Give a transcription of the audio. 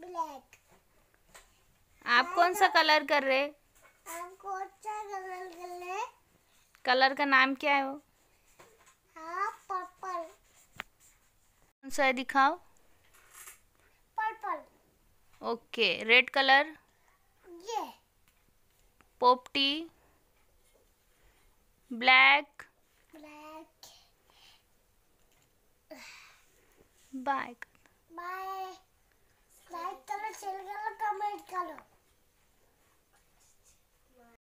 black आप कौन सा कलर कर रहे हम कौन सा कलर कर रहे कलर का नाम क्या है वो हाँ पर्पल कौन सा है दिखाओ पर्पल ओके रेड कलर ये पोपटी ब्लैक ब्लैक बाय बाय